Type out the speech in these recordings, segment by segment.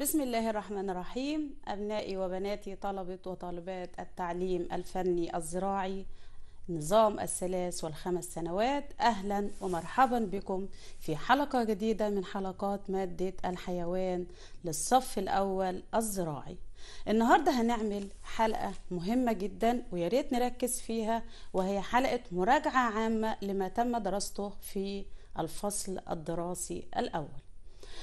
بسم الله الرحمن الرحيم أبنائي وبناتي طلبة وطالبات التعليم الفني الزراعي نظام الثلاث والخمس سنوات أهلا ومرحبا بكم في حلقة جديدة من حلقات مادة الحيوان للصف الأول الزراعي النهاردة هنعمل حلقة مهمة جدا وياريت نركز فيها وهي حلقة مراجعة عامة لما تم دراسته في الفصل الدراسي الأول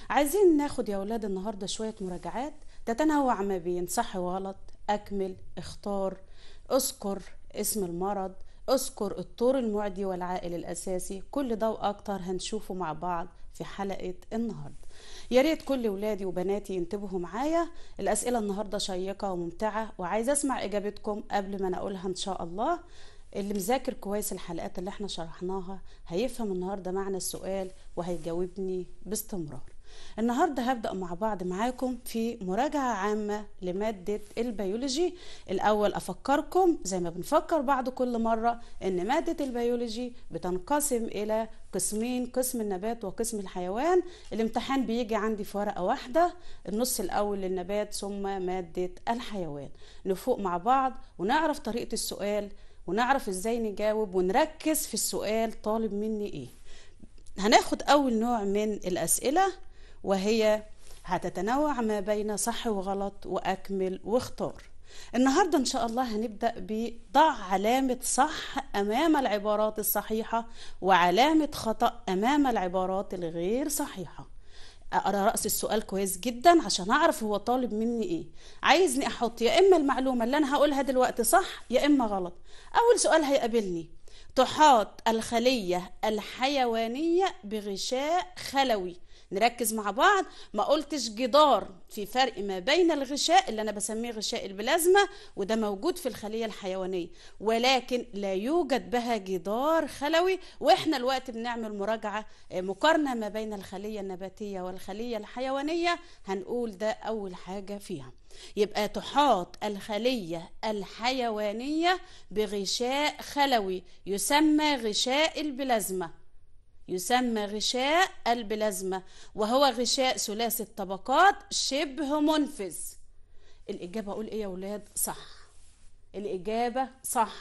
عايزين ناخد يا اولاد النهاردة شوية مراجعات تتنوع ما بين صح وغلط أكمل اختار اذكر اسم المرض اذكر الطور المعدي والعائل الأساسي كل ده وأكتر هنشوفه مع بعض في حلقة النهاردة يا ريت كل ولادي وبناتي ينتبهوا معايا الأسئلة النهاردة شيقة وممتعة وعايزة أسمع إجابتكم قبل ما أنا أقولها إن شاء الله اللي مذاكر كويس الحلقات اللي احنا شرحناها هيفهم النهارده معنى السؤال وهيجاوبني باستمرار النهارده هبدا مع بعض معاكم في مراجعه عامه لماده البيولوجي الاول افكركم زي ما بنفكر بعض كل مره ان ماده البيولوجي بتنقسم الى قسمين قسم النبات وقسم الحيوان الامتحان بيجي عندي في ورقه واحده النص الاول للنبات ثم ماده الحيوان نفوق مع بعض ونعرف طريقه السؤال ونعرف ازاي نجاوب ونركز في السؤال طالب مني ايه هناخد اول نوع من الاسئله وهي هتتنوع ما بين صح وغلط واكمل واختار النهارده ان شاء الله هنبدا بضع علامه صح امام العبارات الصحيحه وعلامه خطا امام العبارات الغير صحيحه اقرا راس السؤال كويس جدا عشان اعرف هو طالب مني ايه عايزني احط يا اما المعلومه اللي انا هقولها دلوقتي صح يا اما غلط اول سؤال هيقابلني تحاط الخليه الحيوانيه بغشاء خلوي نركز مع بعض ما قلتش جدار في فرق ما بين الغشاء اللي انا بسميه غشاء البلازما وده موجود في الخليه الحيوانيه ولكن لا يوجد بها جدار خلوي واحنا الوقت بنعمل مراجعه آه، مقارنه ما بين الخليه النباتيه والخليه الحيوانيه هنقول ده اول حاجه فيها يبقى تحاط الخلية الحيوانية بغشاء خلوي يسمى غشاء البلازما يسمى غشاء البلازما وهو غشاء ثلاثي الطبقات شبه منفذ الإجابة أقول إيه يا ولاد صح الإجابة صح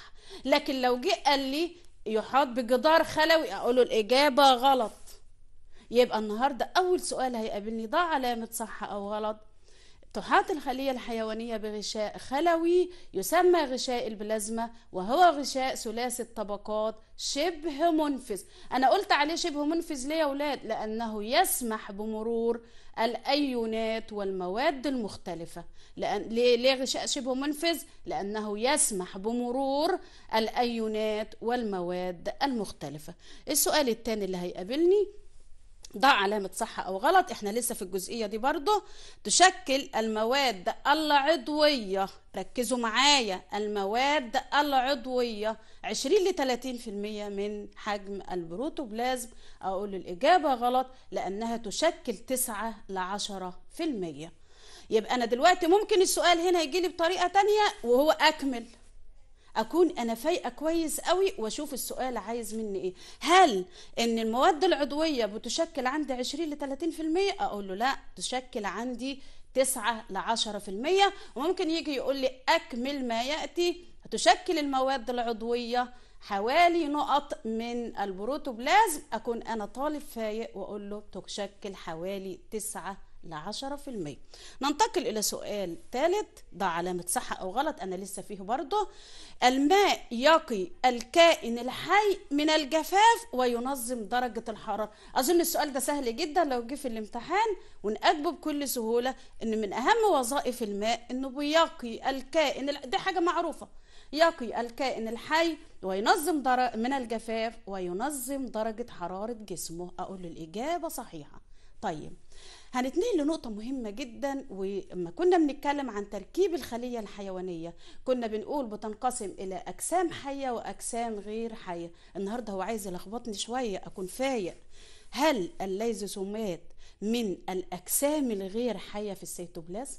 لكن لو جه قال لي يحاط بجدار خلوي أقول له الإجابة غلط يبقى النهاردة أول سؤال هيقابلني ده علامة صح أو غلط تحاط الخلية الحيوانية بغشاء خلوي يسمى غشاء البلازما وهو غشاء ثلاثي الطبقات شبه منفذ أنا قلت عليه شبه منفذ ليه يا ولاد لأنه يسمح بمرور الأيونات والمواد المختلفة لأن ليه, ليه غشاء شبه منفذ لأنه يسمح بمرور الأيونات والمواد المختلفة السؤال الثاني اللي هيقابلني ده علامة صح أو غلط إحنا لسه في الجزئية دي برضه تشكل المواد العضوية ركزوا معايا المواد العضوية 20 ل 30% من حجم البروتوبلازم أقول الإجابة غلط لأنها تشكل 9 ل 10% يبقى أنا دلوقتي ممكن السؤال هنا يجي لي بطريقة تانية وهو أكمل اكون انا فايقه كويس قوي واشوف السؤال عايز مني ايه هل ان المواد العضويه بتشكل عندي 20 ل 30% اقول له لا تشكل عندي 9 ل 10% وممكن يجي يقول لي اكمل ما ياتي تشكل المواد العضويه حوالي نقط من البروتوبلازم اكون انا طالب فايق واقول له تشكل حوالي 9 ل 10% ننتقل إلى سؤال ثالث ده علامة صح أو غلط أنا لسه فيه برضه الماء يقي الكائن الحي من الجفاف وينظم درجة الحرارة أظن السؤال ده سهل جدا لو جه في الامتحان ونأجبه بكل سهولة إن من أهم وظائف الماء إنه بيقي الكائن دي حاجة معروفة يقي الكائن الحي وينظم درجة من الجفاف وينظم درجة حرارة جسمه أقول الإجابة صحيحة طيب هنتنقل لنقطة مهمة جدا ولما كنا بنتكلم عن تركيب الخلية الحيوانية كنا بنقول بتنقسم إلى أجسام حية وأجسام غير حية النهاردة هو عايز يلخبطني شوية أكون فايق هل الليزوسومات من الأجسام الغير حية في السيتوبلازم؟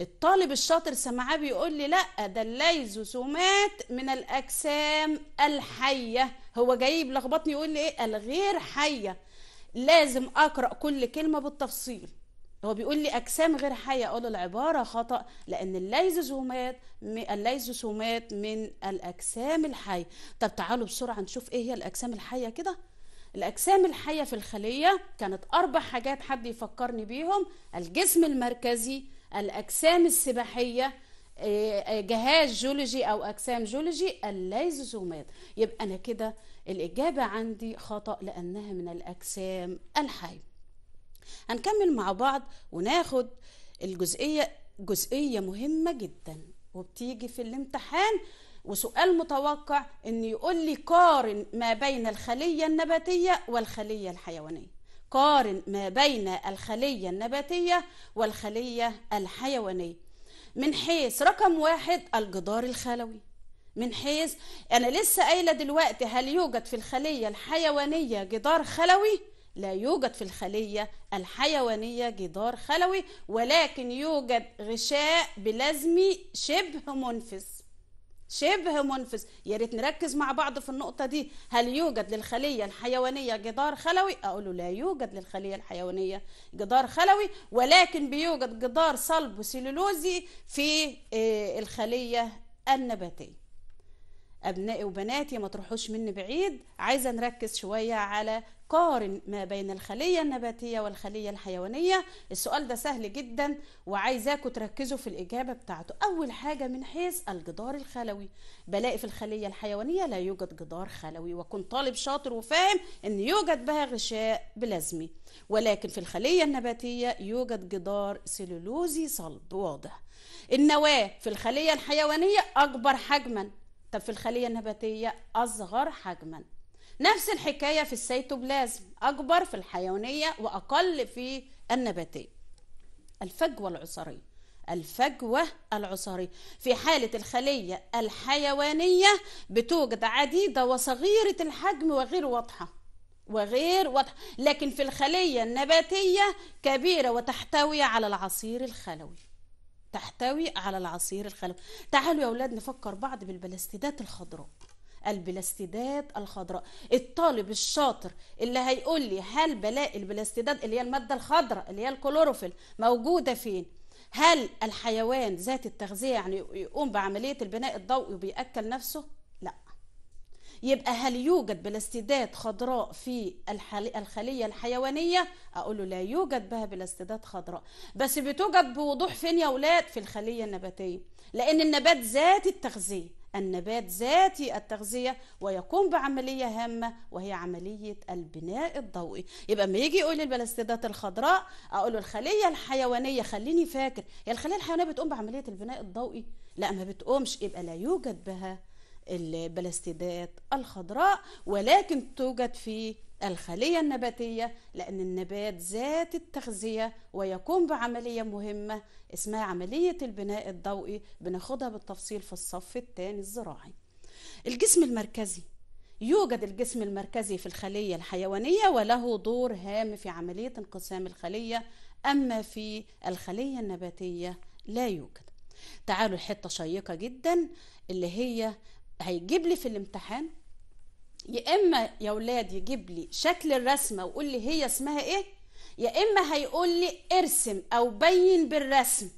الطالب الشاطر سمعاه بيقول لي لا ده الليزوسومات من الاجسام الحيه هو جاي لخبطني يقول لي ايه الغير حيه لازم اقرا كل كلمه بالتفصيل هو بيقول لي اجسام غير حيه اقول العباره خطا لان الليزوزومات الليزوزومات من الاجسام الحيه طب تعالوا بسرعه نشوف ايه هي الاجسام الحيه كده الاجسام الحيه في الخليه كانت اربع حاجات حد يفكرني بيهم الجسم المركزي الاجسام السباحيه آه، آه، جهاز جيولوجي او اجسام جيولوجي الليزوزومات يبقى انا كده الإجابة عندي خطأ لأنها من الأجسام الحية هنكمل مع بعض وناخد الجزئية جزئية مهمة جدا وبتيجي في الامتحان وسؤال متوقع ان يقول لي قارن ما بين الخلية النباتية والخلية الحيوانية قارن ما بين الخلية النباتية والخلية الحيوانية من حيث رقم واحد الجدار الخلوي من حيث أنا لسه قايلة دلوقتي هل يوجد في الخلية الحيوانية جدار خلوي؟ لا يوجد في الخلية الحيوانية جدار خلوي ولكن يوجد غشاء بلازمي شبه منفذ شبه منفذ يا ريت نركز مع بعض في النقطة دي هل يوجد للخلية الحيوانية جدار خلوي أقوله لا يوجد للخلية الحيوانية جدار خلوي ولكن بيوجد جدار صلب سيلولوزي في آه، الخلية النباتية أبنائي وبناتي ما تروحوش مني بعيد عايزة نركز شوية على قارن ما بين الخلية النباتية والخلية الحيوانية السؤال ده سهل جدا وعايزاكم تركزوا في الإجابة بتاعته أول حاجة من حيث الجدار الخلوي بلاقي في الخلية الحيوانية لا يوجد جدار خلوي وكن طالب شاطر وفاهم أن يوجد بها غشاء بلازمي ولكن في الخلية النباتية يوجد جدار سيلولوزي صلب واضح النواة في الخلية الحيوانية أكبر حجما طب في الخلية النباتية أصغر حجما نفس الحكاية في السيتوبلازم أكبر في الحيوانية وأقل في النباتية الفجوة العصرية الفجوة العصرية في حالة الخلية الحيوانية بتوجد عديدة وصغيرة الحجم وغير واضحة وغير واضحة لكن في الخلية النباتية كبيرة وتحتوي على العصير الخلوي تحتوي على العصير الخلوي تعالوا يا اولاد نفكر بعض بالبلاستيدات الخضراء البلاستيدات الخضراء الطالب الشاطر اللي هيقول لي هل بلاقي البلاستيدات اللي هي الماده الخضراء اللي هي الكلوروفيل موجوده فين هل الحيوان ذات التغذيه يعني يقوم بعمليه البناء الضوئي وبياكل نفسه يبقى هل يوجد بلاستيدات خضراء في الخليه الحيوانيه اقول له لا يوجد بها بلاستيدات خضراء بس بتوجد بوضوح فين يا اولاد في الخليه النباتيه لان النبات ذاتي التغذيه النبات ذاتي التغذية ويقوم بعملية هامة وهي عملية البناء الضوئي يبقى ما يجي يقول البلاستيدات الخضراء أقول له الخلية الحيوانية خليني فاكر هي الخلية الحيوانية بتقوم بعملية البناء الضوئي لا ما بتقومش يبقى لا يوجد بها البلاستيدات الخضراء ولكن توجد في الخلية النباتية لأن النبات ذات التغذية ويقوم بعملية مهمة اسمها عملية البناء الضوئي بناخدها بالتفصيل في الصف الثاني الزراعي الجسم المركزي يوجد الجسم المركزي في الخلية الحيوانية وله دور هام في عملية انقسام الخلية أما في الخلية النباتية لا يوجد تعالوا حتة شيقة جدا اللي هي هيجيب لي في الامتحان يا اما يا ولاد يجيب لي شكل الرسمه ويقول لي هي اسمها ايه يا اما هيقول لي ارسم او بين بالرسم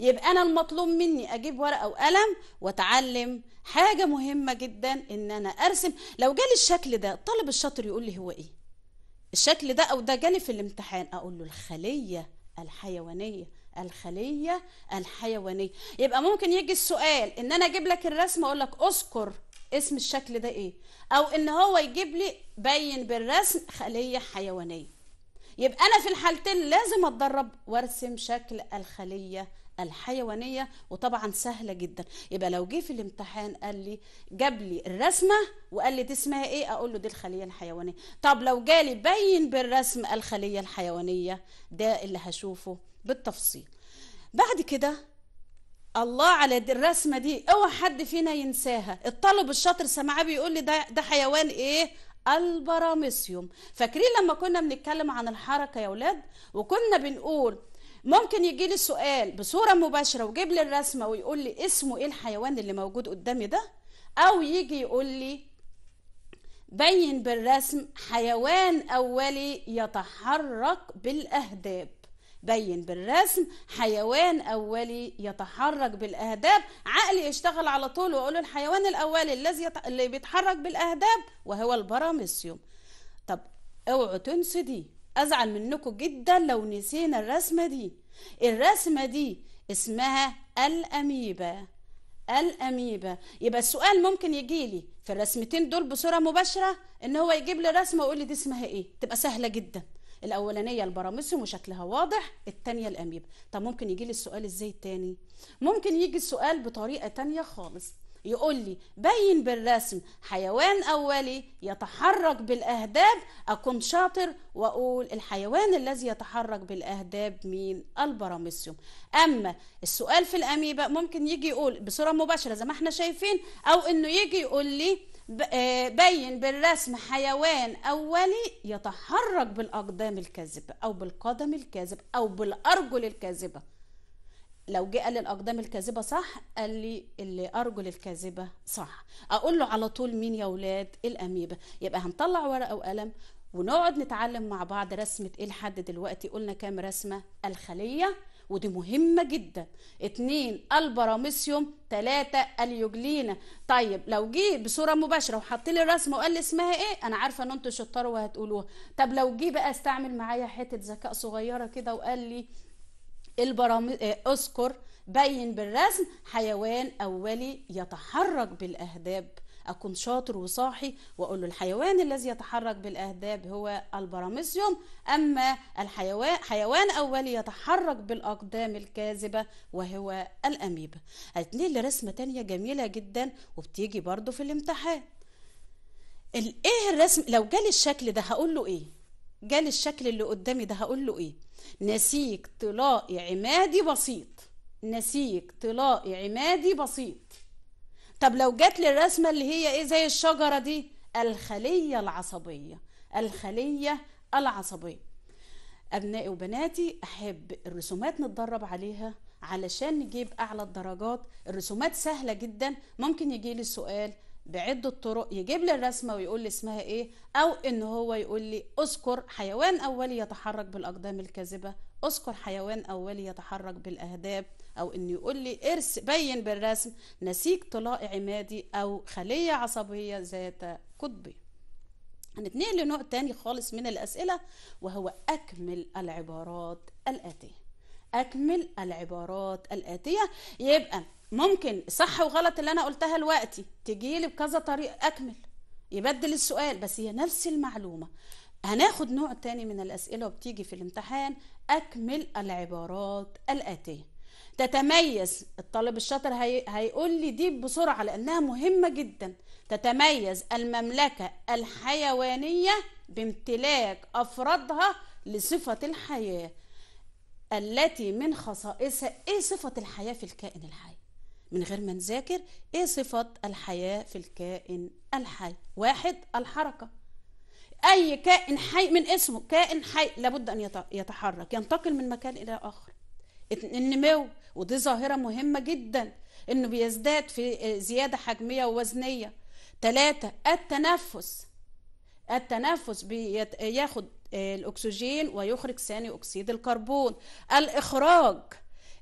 يبقى انا المطلوب مني اجيب ورقه وقلم واتعلم حاجه مهمه جدا ان انا ارسم لو جالي الشكل ده الطالب الشاطر يقول لي هو ايه الشكل ده او ده جالي في الامتحان اقول له الخليه الحيوانيه الخليه الحيوانيه يبقى ممكن يجي السؤال ان انا اجيب لك الرسم اقول لك اذكر اسم الشكل ده ايه او ان هو يجيب لي بين بالرسم خليه حيوانيه يبقى انا في الحالتين لازم اتدرب وارسم شكل الخليه الحيوانيه وطبعا سهله جدا يبقى لو جه في الامتحان قال لي جاب لي الرسمه وقال لي دي اسمها ايه اقول له دي الخليه الحيوانيه طب لو جالي بين بالرسم الخليه الحيوانيه ده اللي هشوفه بالتفصيل بعد كده الله على دي الرسمه دي اوعى حد فينا ينساها الطالب الشاطر سمعاه بيقول لي ده ده حيوان ايه البراميسيوم فاكرين لما كنا بنتكلم عن الحركه يا ولاد وكنا بنقول ممكن يجي لي سؤال بصوره مباشره ويجيب لي الرسمه ويقول لي اسمه ايه الحيوان اللي موجود قدامي ده او يجي يقول لي بين بالرسم حيوان اولي يتحرك بالاهداب بين بالرسم حيوان اولي يتحرك بالاهداب عقلي يشتغل على طول واقول له الحيوان الاولي الذي يت... اللي بيتحرك بالاهداب وهو البراميسيوم طب اوعوا تنسوا دي أزعل منكم جدا لو نسينا الرسمة دي الرسمة دي اسمها الأميبا الأميبا يبقى السؤال ممكن يجي لي في الرسمتين دول بصورة مباشرة إن هو يجيب لي رسمة ويقول لي دي اسمها إيه تبقى سهلة جدا الاولانيه البراميسيوم وشكلها واضح الثانيه الاميبا طب ممكن يجي لي السؤال ازاي التاني ممكن يجي السؤال بطريقه تانية خالص يقول لي بين بالرسم حيوان أولي يتحرك بالأهداب أكون شاطر وأقول الحيوان الذي يتحرك بالأهداب مين البراميسيوم أما السؤال في الأميبا ممكن يجي يقول بصورة مباشرة زي ما احنا شايفين أو إنه يجي يقول لي آه، بين بالرسم حيوان أولي يتحرك بالأقدام الكاذبة أو بالقدم الكاذب أو بالأرجل الكاذبة لو جه قال لي الاقدام الكاذبه صح قال لي الارجل الكاذبه صح اقول له على طول مين يا ولاد الاميبا يبقى هنطلع ورقه وقلم ونقعد نتعلم مع بعض رسمه ايه لحد دلوقتي قلنا كام رسمه الخليه ودي مهمة جدا اتنين البراميسيوم تلاتة اليوجلينا طيب لو جه بصورة مباشرة وحط لي الرسمة وقال لي اسمها ايه انا عارفة ان انتوا شطار وهتقولوها طب لو جه بقى استعمل معايا حتة ذكاء صغيرة كده وقال لي البرامج آه، اذكر بين بالرسم حيوان أولي يتحرك بالأهداب أكون شاطر وصاحي وأقول له الحيوان الذي يتحرك بالأهداب هو البراميسيوم أما الحيوان حيوان أولي يتحرك بالأقدام الكاذبة وهو الأميبا هتنقل لرسمة تانية جميلة جدا وبتيجي برضو في الامتحان ايه الرسم لو جالي الشكل ده هقول له ايه جالي الشكل اللي قدامي ده هقول له ايه نسيج طلائي عمادي بسيط نسيج طلائي عمادي بسيط طب لو جات لي الرسمه اللي هي ايه زي الشجره دي الخليه العصبيه الخليه العصبيه ابنائي وبناتي احب الرسومات نتدرب عليها علشان نجيب اعلى الدرجات الرسومات سهله جدا ممكن يجي لي السؤال بعدة طرق يجيب لي الرسمة ويقول لي اسمها ايه او ان هو يقول لي اذكر حيوان اولي يتحرك بالاقدام الكاذبة اذكر حيوان اولي يتحرك بالاهداب او ان يقول لي ارس بين بالرسم نسيج طلاء عمادي او خلية عصبية ذات قطبي هنتنقل لنوع تاني خالص من الاسئلة وهو اكمل العبارات الاتية اكمل العبارات الاتية يبقى ممكن صح وغلط اللي انا قلتها دلوقتي تجي لي بكذا طريق اكمل يبدل السؤال بس هي نفس المعلومه هناخد نوع تاني من الاسئله وبتيجي في الامتحان اكمل العبارات الاتيه تتميز الطالب الشاطر هي... هيقول لي دي بسرعه لانها مهمه جدا تتميز المملكه الحيوانيه بامتلاك افرادها لصفه الحياه التي من خصائصها ايه صفه الحياه في الكائن الحي من غير ما نذاكر ايه صفات الحياة في الكائن الحي واحد الحركة اي كائن حي من اسمه كائن حي لابد ان يتحرك ينتقل من مكان الى اخر النمو ودي ظاهرة مهمة جدا انه بيزداد في آه، زيادة حجمية ووزنية ثلاثة التنفس التنفس بياخد آه، الاكسجين ويخرج ثاني اكسيد الكربون الاخراج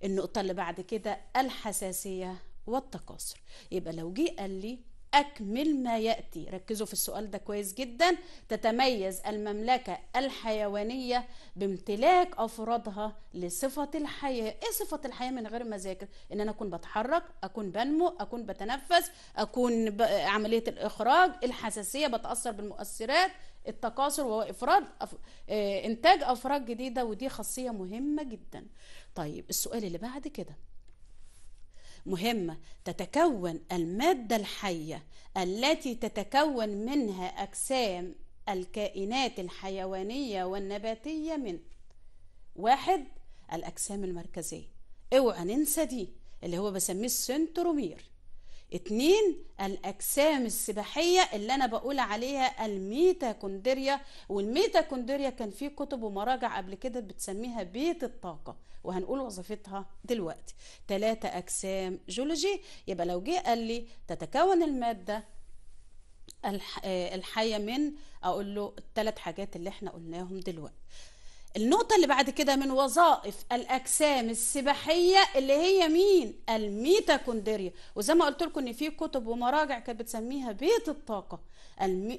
النقطة اللي بعد كده الحساسية والتكاثر يبقى لو جه قال لي أكمل ما يأتي ركزوا في السؤال ده كويس جدا تتميز المملكة الحيوانية بامتلاك أفرادها لصفة الحياة إيه صفة الحياة من غير مذاكر إن أنا أكون بتحرك أكون بنمو أكون بتنفس أكون ب... عملية الإخراج الحساسية بتأثر بالمؤثرات التكاثر وهو إفراد أف... آه، إنتاج أفراد جديدة ودي خاصية مهمة جدا طيب السؤال اللي بعد كده مهمة تتكون المادة الحية التي تتكون منها أجسام الكائنات الحيوانية والنباتية من واحد الأجسام المركزية اوعى ننسى دي اللي هو بسميه السنترومير اتنين الأجسام السباحية اللي أنا بقول عليها الميتاكوندريا والميتاكوندريا كان في كتب ومراجع قبل كده بتسميها بيت الطاقة وهنقول وظيفتها دلوقتي تلاتة أجسام جيولوجي يبقى لو جه قال لي تتكون المادة آه، الحية من أقول له الثلاث حاجات اللي احنا قلناهم دلوقتي النقطة اللي بعد كده من وظائف الأجسام السباحية اللي هي مين؟ الميتاكوندريا وزي ما قلت لكم إن في كتب ومراجع كانت بتسميها بيت الطاقة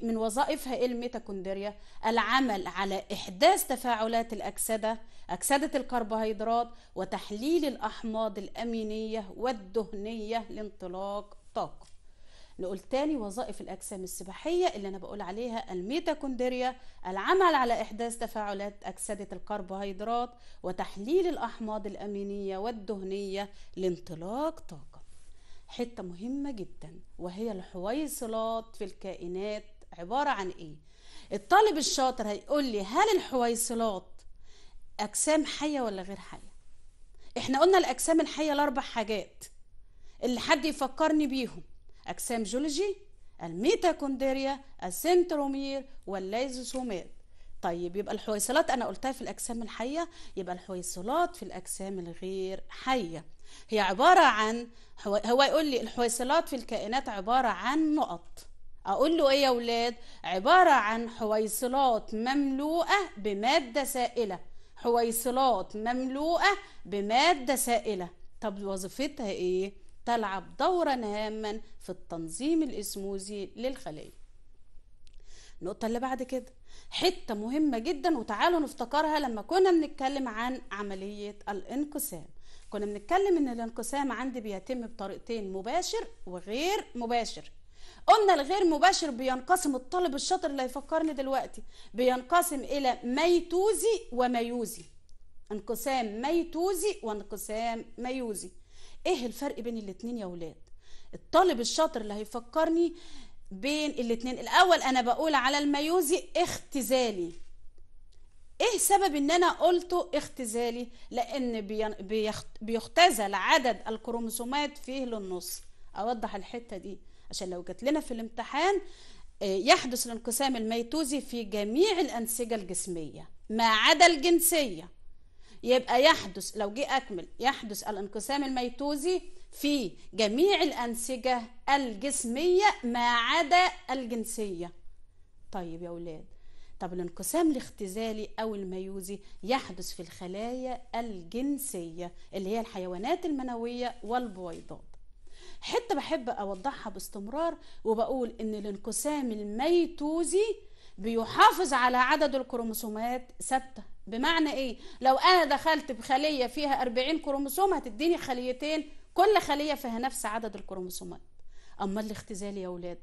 من وظائفها إيه الميتاكوندريا؟ العمل على إحداث تفاعلات الأكسدة أكسدة الكربوهيدرات وتحليل الأحماض الأمينية والدهنية لانطلاق طاقة نقول تاني وظائف الاجسام السباحيه اللي انا بقول عليها الميتاكوندريا العمل على احداث تفاعلات اكسده الكربوهيدرات وتحليل الاحماض الامينيه والدهنيه لانطلاق طاقه حته مهمه جدا وهي الحويصلات في الكائنات عباره عن ايه الطالب الشاطر هيقول لي هل الحويصلات اجسام حيه ولا غير حيه احنا قلنا الاجسام الحيه لاربع حاجات اللي حد يفكرني بيهم أجسام جيولوجي الميتاكوندريا السنترومير والليزوسومات طيب يبقى الحويصلات أنا قلتها في الأجسام الحية يبقى الحويصلات في الأجسام الغير حية هي عبارة عن هو يقول لي الحويصلات في الكائنات عبارة عن نقط اقول له ايه يا ولاد عباره عن حويصلات مملوءه بماده سائله حويصلات مملوءه بماده سائله طب وظيفتها ايه تلعب دورا هاما في التنظيم الاسموزي للخلية النقطة اللي بعد كده حتة مهمة جدا وتعالوا نفتكرها لما كنا بنتكلم عن عملية الانقسام كنا بنتكلم ان الانقسام عندي بيتم بطريقتين مباشر وغير مباشر قلنا الغير مباشر بينقسم الطالب الشاطر اللي هيفكرني دلوقتي بينقسم الى ميتوزي وميوزي انقسام ميتوزي وانقسام ميوزي ايه الفرق بين الاتنين يا ولاد الطالب الشاطر اللي هيفكرني بين الاتنين الاول انا بقول على الميوزي اختزالي ايه سبب ان انا قلته اختزالي لان بيختزل عدد الكروموسومات فيه للنص اوضح الحته دي عشان لو جات لنا في الامتحان آه، يحدث الانقسام الميتوزي في جميع الانسجه الجسميه ما عدا الجنسيه يبقى يحدث لو جه أكمل يحدث الانقسام الميتوزي في جميع الأنسجة الجسمية ما عدا الجنسية طيب يا أولاد طب الانقسام الاختزالي أو الميوزي يحدث في الخلايا الجنسية اللي هي الحيوانات المنوية والبويضات حتة بحب أوضحها باستمرار وبقول إن الانقسام الميتوزي بيحافظ على عدد الكروموسومات ثابته بمعنى ايه لو انا دخلت بخليه فيها 40 كروموسوم هتديني خليتين كل خليه فيها نفس عدد الكروموسومات اما الاختزالي يا ولاد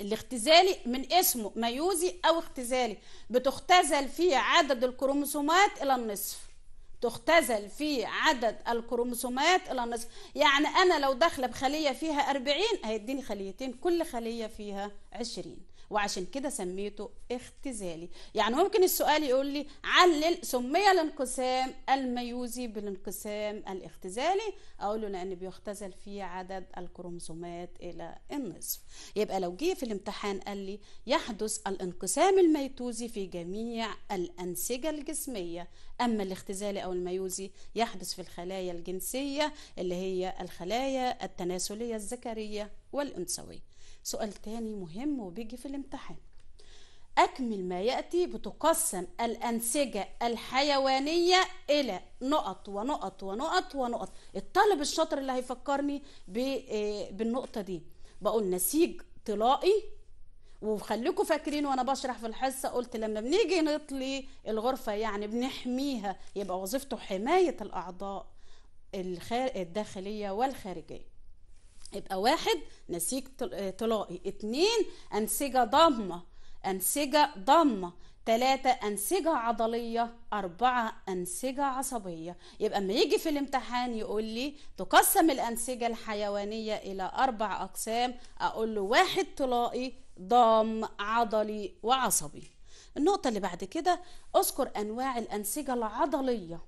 الاختزالي من اسمه ميوزي او اختزالي بتختزل فيه عدد الكروموسومات الى النصف تختزل في عدد الكروموسومات الى النصف يعني انا لو داخله بخليه فيها 40 هيديني خليتين كل خليه فيها 20 وعشان كده سميته اختزالي يعني ممكن السؤال يقول لي علل سمي الانقسام الميوزي بالانقسام الاختزالي اقول له لان بيختزل فيه عدد الكروموسومات الى النصف يبقى لو جه في الامتحان قال لي يحدث الانقسام الميتوزي في جميع الانسجه الجسميه اما الاختزالي او الميوزي يحدث في الخلايا الجنسيه اللي هي الخلايا التناسليه الذكريه والانثويه سؤال تاني مهم وبيجي في الامتحان أكمل ما يأتي بتقسم الأنسجة الحيوانية إلى نقط ونقط ونقط ونقط الطالب الشاطر اللي هيفكرني آه، بالنقطة دي بقول نسيج طلائي وخليكم فاكرين وانا بشرح في الحصه قلت لما بنيجي نطلي الغرفه يعني بنحميها يبقى وظيفته حمايه الاعضاء الداخليه والخارجيه يبقى واحد نسيج طلائي آه، اتنين أنسجة ضامة أنسجة ضامة تلاتة أنسجة عضلية أربعة أنسجة عصبية يبقى أما يجي في الامتحان يقول لي تقسم الأنسجة الحيوانية إلى أربع أقسام أقول له واحد طلائي ضام عضلي وعصبي النقطة اللي بعد كده اذكر أنواع الأنسجة العضلية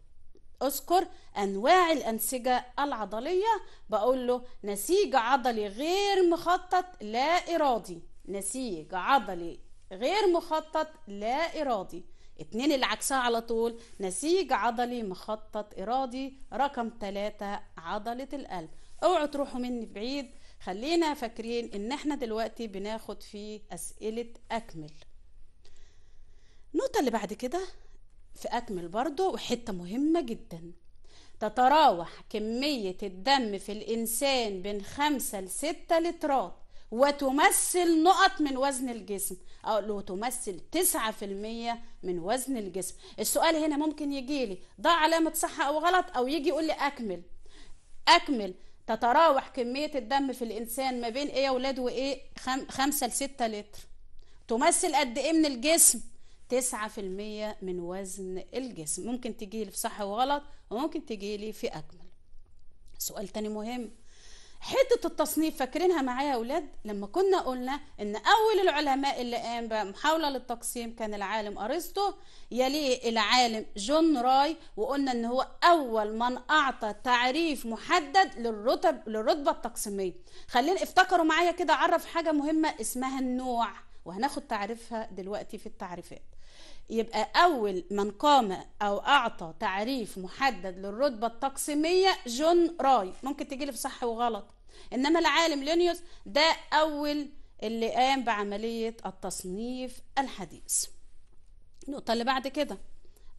اذكر انواع الانسجه العضليه بقول له نسيج عضلي غير مخطط لا ارادي نسيج عضلي غير مخطط لا ارادي اتنين اللي عكسها على طول نسيج عضلي مخطط ارادي رقم تلاتة عضله القلب اوعوا تروحوا مني بعيد خلينا فاكرين ان احنا دلوقتي بناخد في اسئله اكمل النقطه اللي بعد كده في أكمل برضه وحتة مهمة جدا تتراوح كمية الدم في الإنسان بين خمسة لستة لترات وتمثل نقط من وزن الجسم أقول له تمثل تسعة في المية من وزن الجسم السؤال هنا ممكن يجيلي ضع علامة صح أو غلط أو يجي يقول لي أكمل أكمل تتراوح كمية الدم في الإنسان ما بين إيه يا ولاد وإيه خم... خمسة لستة لتر تمثل قد إيه من الجسم 9% من وزن الجسم ممكن تجيلي في صح وغلط وممكن تجيلي في اكمل سؤال تاني مهم حتة التصنيف فاكرينها معايا يا أولاد لما كنا قلنا إن أول العلماء اللي قام بمحاولة للتقسيم كان العالم أرسطو يليه العالم جون راي وقلنا إن هو أول من أعطى تعريف محدد للرتب للرتبة التقسيمية خلينا افتكروا معايا كده عرف حاجة مهمة اسمها النوع وهناخد تعريفها دلوقتي في التعريفات يبقى أول من قام أو أعطى تعريف محدد للرتبة التقسيمية جون راي ممكن تجيلي في صح وغلط إنما العالم لينيوس ده أول اللي قام بعملية التصنيف الحديث النقطة اللي بعد كده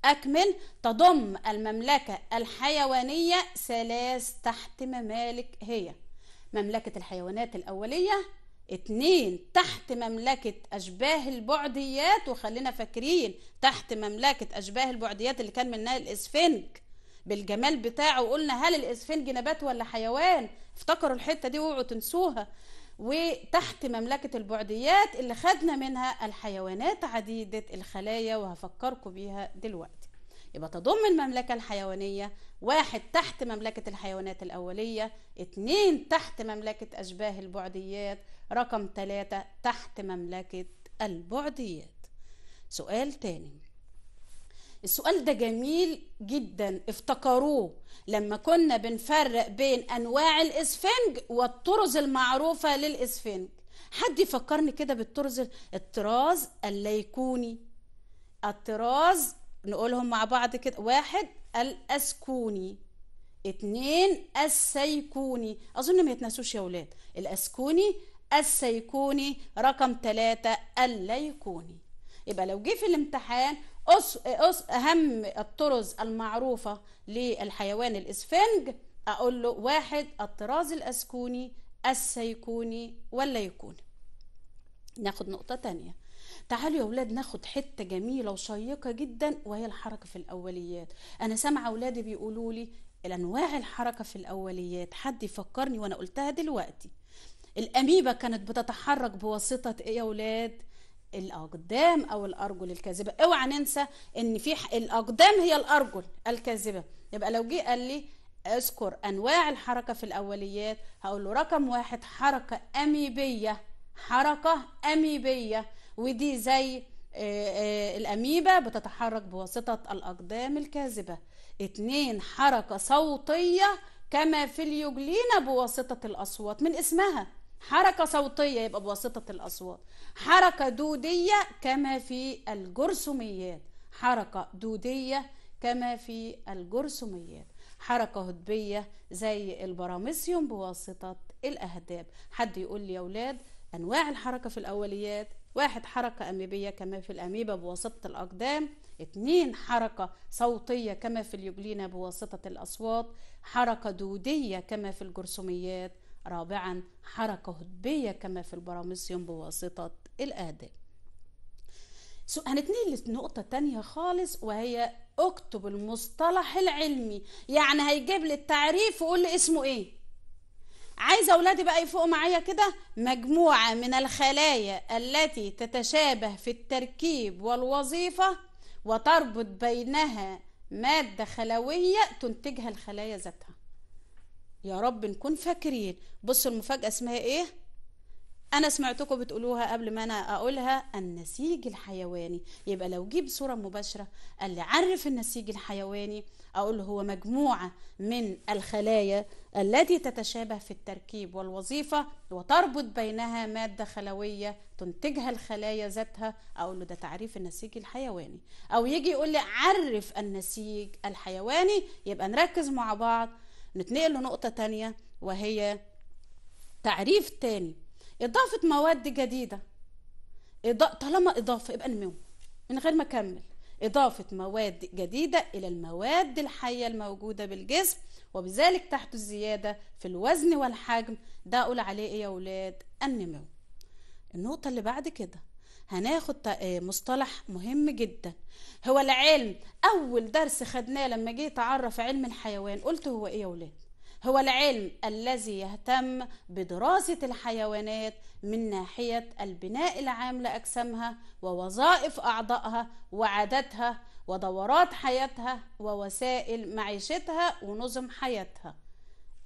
أكمل تضم المملكة الحيوانية ثلاث تحت ممالك هي مملكة الحيوانات الأولية اتنين تحت مملكة أشباه البعديات وخلينا فاكرين تحت مملكة أشباه البعديات اللي كان منها الإسفنج بالجمال بتاعه وقلنا هل الإسفنج نبات ولا حيوان افتكروا الحتة دي وقعوا تنسوها وتحت مملكة البعديات اللي خدنا منها الحيوانات عديدة الخلايا وهفكركم بيها دلوقتي يبقى تضم المملكة الحيوانية واحد تحت مملكة الحيوانات الأولية اتنين تحت مملكة أشباه البعديات رقم 3 تحت مملكة البعديات سؤال تاني السؤال ده جميل جدا افتكروه لما كنا بنفرق بين انواع الاسفنج والطرز المعروفة للاسفنج حد يفكرني كده بالطرز الطراز الليكوني الطراز نقولهم مع بعض كده واحد الاسكوني اتنين السيكوني اظن ما يتنسوش يا ولاد الاسكوني السيكوني رقم 3 الليكوني يبقى لو جه في الامتحان أس أس أهم الطرز المعروفة للحيوان الإسفنج أقول له واحد الطراز الأسكوني السيكوني والليكوني ناخد نقطة تانية تعالوا يا أولاد ناخد حته جميله وشيقه جدا وهي الحركه في الاوليات انا سامعه أولادي بيقولوا لي الانواع الحركه في الاوليات حد يفكرني وانا قلتها دلوقتي الاميبا كانت بتتحرك بواسطه ايه يا اولاد الاقدام او الارجل الكاذبه اوعى ننسى ان في الاقدام هي الارجل الكاذبه يبقى لو جه قال لي اذكر انواع الحركه في الاوليات هقول له رقم واحد حركه اميبيه حركه اميبيه ودي زي آه، آه، الاميبا بتتحرك بواسطه الاقدام الكاذبه اتنين حركه صوتيه كما في اليوجلينا بواسطه الاصوات من اسمها حركة صوتية يبقى بواسطة الأصوات حركة دودية كما في الجرثوميات حركة دودية كما في الجرثوميات حركة هدبية زي البراميسيوم بواسطة الأهداب حد يقول لي يا أولاد أنواع الحركة في الأوليات واحد حركة أميبية كما في الأميبا بواسطة الأقدام اتنين حركة صوتية كما في اليوبلينا بواسطة الأصوات حركة دودية كما في الجرثوميات رابعا حركة هدبية كما في البراميسيوم بواسطة الآداب هنتنقل لنقطة تانية خالص وهي اكتب المصطلح العلمي يعني هيجيب لي التعريف وقول لي اسمه ايه عايزه اولادي بقى يفوقوا معايا كده مجموعه من الخلايا التي تتشابه في التركيب والوظيفه وتربط بينها ماده خلويه تنتجها الخلايا ذاتها يا رب نكون فاكرين بصوا المفاجأة اسمها ايه انا سمعتكم بتقولوها قبل ما انا اقولها النسيج الحيواني يبقى لو جيب صورة مباشرة قال لي عرف النسيج الحيواني اقول له هو مجموعة من الخلايا التي تتشابه في التركيب والوظيفة وتربط بينها مادة خلوية تنتجها الخلايا ذاتها اقول له ده تعريف النسيج الحيواني او يجي يقول لي عرف النسيج الحيواني يبقى نركز مع بعض نتنقل لنقطة تانية وهي تعريف تاني إضافة مواد جديدة طالما إضافة يبقى نمو من غير ما أكمل إضافة مواد جديدة إلى المواد الحية الموجودة بالجسم وبذلك تحدث زيادة في الوزن والحجم ده أقول عليه إيه يا ولاد النمو النقطة اللي بعد كده هناخد آه، مصطلح مهم جدا هو العلم اول درس خدناه لما جيت اعرف علم الحيوان قلت هو ايه يا ولاد هو العلم الذي يهتم بدراسة الحيوانات من ناحية البناء العام لأجسامها ووظائف أعضائها وعاداتها ودورات حياتها ووسائل معيشتها ونظم حياتها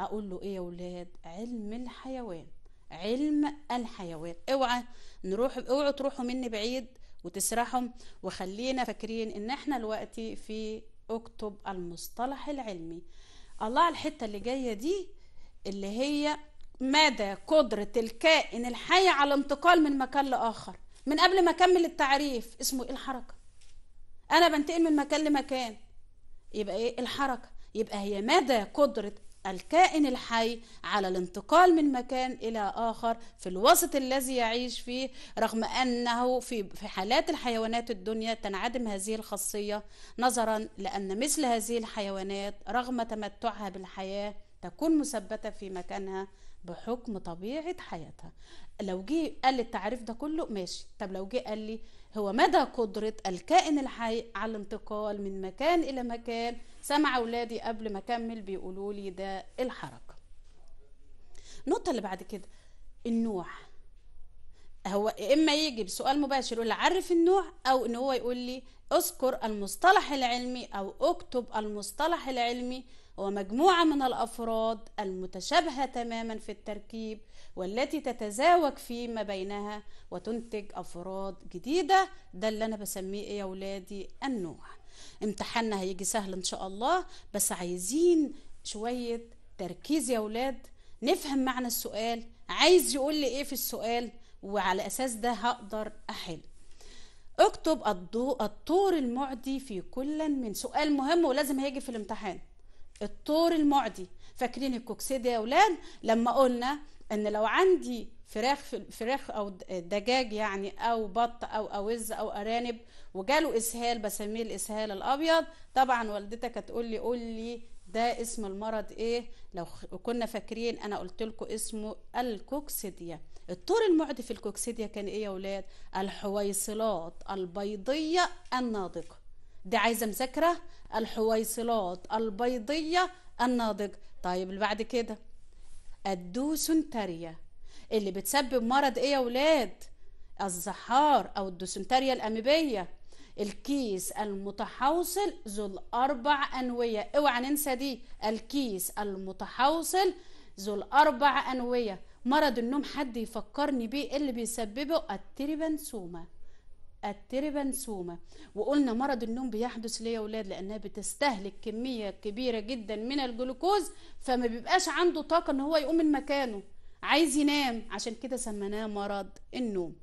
أقول له إيه يا ولاد علم الحيوان علم الحيوان اوعى نروح اوعوا تروحوا مني بعيد وتسرحهم وخلينا فاكرين ان احنا دلوقتي في اكتب المصطلح العلمي الله على الحته اللي جايه دي اللي هي مدى قدره الكائن الحي على الانتقال من مكان لاخر من قبل ما اكمل التعريف اسمه ايه الحركه انا بنتقل من مكان لمكان يبقى ايه الحركه يبقى هي مدى قدره الكائن الحي على الانتقال من مكان إلى آخر في الوسط الذي يعيش فيه رغم أنه في حالات الحيوانات الدنيا تنعدم هذه الخاصية نظرا لأن مثل هذه الحيوانات رغم تمتعها بالحياة تكون مثبتة في مكانها بحكم طبيعة حياتها لو جه قال لي التعريف ده كله ماشي طب لو جه قال لي هو مدى قدرة الكائن الحي على الانتقال من مكان إلى مكان سمع أولادي قبل ما أكمل بيقولوا لي ده الحركة النقطة اللي بعد كده النوع هو إما يجي بسؤال مباشر يقول لي عرف النوع أو إن هو يقول لي اذكر المصطلح العلمي أو اكتب المصطلح العلمي ومجموعة من الأفراد المتشابهة تماما في التركيب والتي تتزاوج فيما بينها وتنتج أفراد جديدة ده اللي أنا بسميه إيه يا ولادي النوع امتحاننا هيجي سهل إن شاء الله بس عايزين شوية تركيز يا ولاد نفهم معنى السؤال عايز يقول لي إيه في السؤال وعلى أساس ده هقدر أحل اكتب الضوء الطور المعدي في كل من سؤال مهم ولازم هيجي في الامتحان الطور المعدي فاكرين الكوكسيد يا اولاد لما قلنا ان لو عندي فراخ فراخ او دجاج يعني او بط او اوز او ارانب وجاله اسهال بسميه الاسهال الابيض طبعا والدتك هتقول لي قول لي ده اسم المرض ايه لو كنا فاكرين انا قلت لكم اسمه الكوكسيديا الطور المعدي في الكوكسيديا كان ايه يا ولاد الحويصلات البيضيه الناضجه دي عايزه مذاكره الحويصلات البيضية الناضجة طيب اللي بعد كده الدوسنتريا اللي بتسبب مرض ايه يا ولاد الزحار او الدوسنتريا الاميبيه الكيس المتحوصل ذو الاربع انويه اوعى ننسى دي الكيس المتحوصل ذو الاربع انويه مرض النوم حد يفكرني بيه اللي بيسببه التريبانسوما التربنسومة وقلنا مرض النوم بيحدث ليه يا ولاد لأنها بتستهلك كمية كبيرة جدا من الجلوكوز فما بيبقاش عنده طاقة إن هو يقوم من مكانه عايز ينام عشان كده سميناه مرض النوم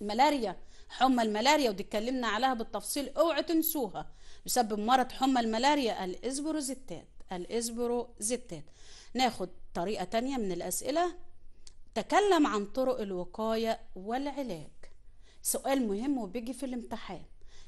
الملاريا حمى الملاريا ودي اتكلمنا عليها بالتفصيل اوعوا تنسوها بسبب مرض حمى الملاريا الاسبروزيتات الاسبروزيتات ناخد طريقة تانية من الأسئلة تكلم عن طرق الوقاية والعلاج سؤال مهم وبيجي في الامتحان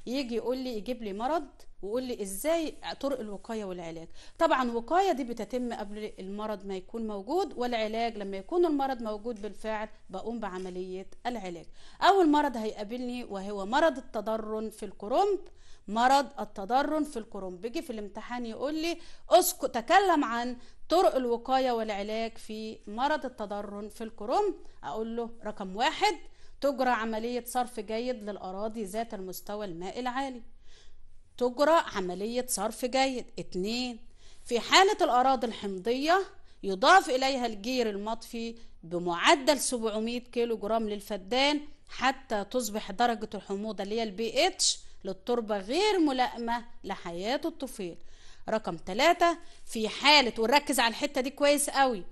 يجي يقول لي يجيب لي مرض ويقول لي ازاي طرق الوقايه والعلاج طبعا الوقايه دي بتتم قبل المرض ما يكون موجود والعلاج لما يكون المرض موجود بالفعل بقوم بعمليه العلاج اول مرض هيقابلني وهو مرض التضرن في الكرنب مرض التضرن في الكرنب بيجي في الامتحان يقول لي اسكت تكلم عن طرق الوقايه والعلاج في مرض التضرن في الكرنب اقول له رقم واحد تجرى عملية صرف جيد للأراضي ذات المستوى المائي العالي تجرى عملية صرف جيد اتنين في حالة الأراضي الحمضية يضاف إليها الجير المطفي بمعدل 700 كيلو جرام للفدان حتى تصبح درجة الحموضة اللي هي البي اتش للتربة غير ملائمة لحياة الطفيل رقم ثلاثة في حالة ونركز على الحتة دي كويس قوي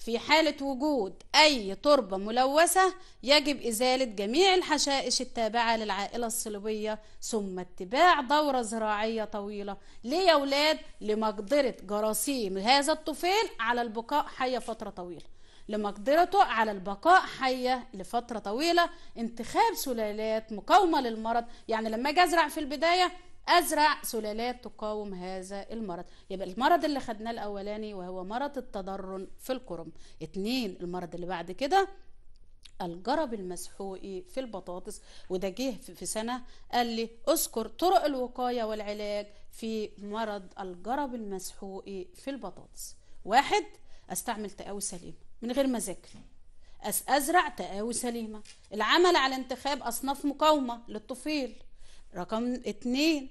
في حالة وجود أي تربة ملوثة يجب إزالة جميع الحشائش التابعة للعائلة الصليبية ثم اتباع دورة زراعية طويلة ليه يا ولاد لمقدرة جراثيم هذا الطفيل على البقاء حية فترة طويلة لمقدرته على البقاء حية لفترة طويلة انتخاب سلالات مقاومة للمرض يعني لما أجي أزرع في البداية ازرع سلالات تقاوم هذا المرض يبقى المرض اللي خدناه الاولاني وهو مرض التضرن في القرم اتنين المرض اللي بعد كده الجرب المسحوقي في البطاطس وده جه في سنه قال لي اذكر طرق الوقايه والعلاج في مرض الجرب المسحوقي في البطاطس واحد استعمل تقاوي سليمه من غير ما اذاكر ازرع تقاوي سليمه العمل على انتخاب اصناف مقاومه للطفيل رقم اتنين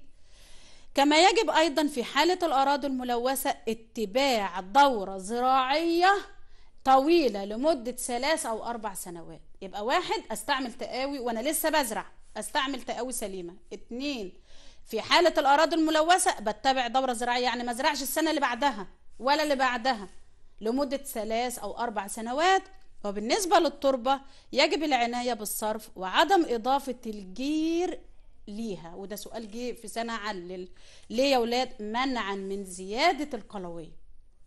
كما يجب أيضا في حالة الأراضي الملوثة اتباع دورة زراعية طويلة لمدة ثلاث أو أربع سنوات يبقى واحد أستعمل تقاوي وأنا لسه بزرع أستعمل تقاوي سليمة اتنين في حالة الأراضي الملوثة بتبع دورة زراعية يعني ما زرعش السنة اللي بعدها ولا اللي بعدها لمدة ثلاث أو أربع سنوات وبالنسبة للتربة يجب العناية بالصرف وعدم إضافة الجير ليها وده سؤال جه في سنه علل ليه يا ولاد منعا من زياده القلويه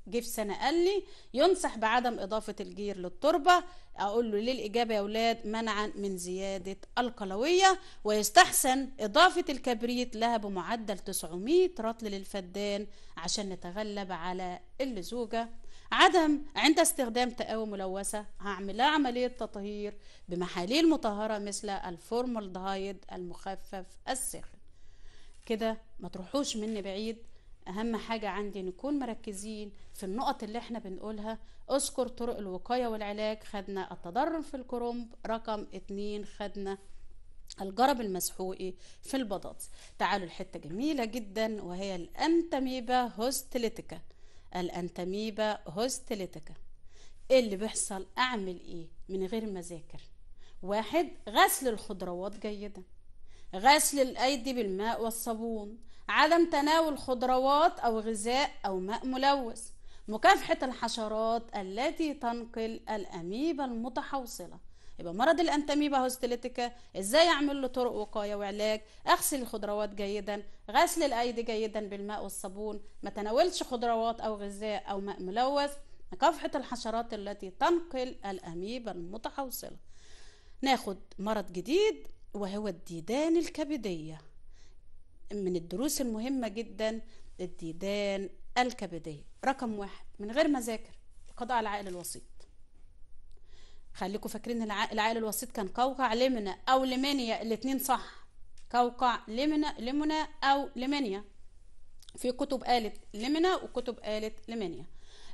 جه في سنه قال لي ينصح بعدم اضافه الجير للتربه اقول له ليه الاجابه يا ولاد منعا من زياده القلويه ويستحسن اضافه الكبريت لها بمعدل 900 رطل للفدان عشان نتغلب على اللزوجه عدم عند استخدام تقاوي ملوثة هعمل لها عملية تطهير بمحاليل مطهرة مثل الفورمالدهايد المخفف الساخن كده ما تروحوش مني بعيد أهم حاجة عندي نكون مركزين في النقط اللي احنا بنقولها اذكر طرق الوقاية والعلاج خدنا التضرر في الكرنب رقم اتنين خدنا الجرب المسحوقي في البطاطس تعالوا لحتة جميلة جدا وهي الأنتميبا هوستليتيكا الأنتميبا هوستليتيكا ايه اللي بيحصل اعمل ايه من غير ما اذاكر واحد غسل الخضروات جيدا غسل الايدي بالماء والصابون عدم تناول خضروات او غذاء او ماء ملوث مكافحه الحشرات التي تنقل الاميبا المتحوصله يبقى مرض الانتاميبا هوستيليتيكا ازاي اعمل له طرق وقايه وعلاج اغسل الخضروات جيدا غسل الايدي جيدا بالماء والصابون ما تناولش خضروات او غذاء او ماء ملوث مكافحه الحشرات التي تنقل الاميبا المتحوصله ناخد مرض جديد وهو الديدان الكبديه من الدروس المهمه جدا الديدان الكبديه رقم واحد من غير مذاكر قضاء العائل الوسيط خليكم فاكرين ان العائل الوسيط كان قوقع لمنا او لمنيا الاثنين صح قوقع لمنا لمنا او لمنيا في كتب قالت لمنا وكتب قالت لمنيا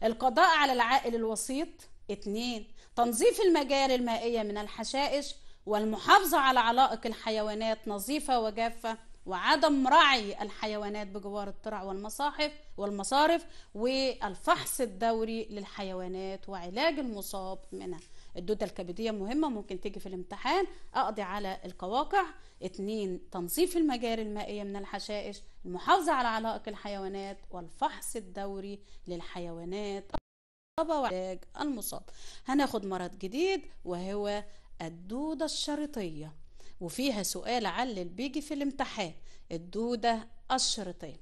القضاء على العائل الوسيط اتنين تنظيف المجاري المائية من الحشائش والمحافظة على علائق الحيوانات نظيفة وجافة وعدم رعي الحيوانات بجوار الترع والمصاحف والمصارف والفحص الدوري للحيوانات وعلاج المصاب منها الدودة الكبدية مهمة ممكن تيجي في الامتحان أقضي على القواقع اثنين تنظيف المجاري المائية من الحشائش المحافظة على علائق الحيوانات والفحص الدوري للحيوانات وعلاج المصاب هناخد مرض جديد وهو الدودة الشريطية وفيها سؤال علل بيجي في الامتحان الدودة الشريطية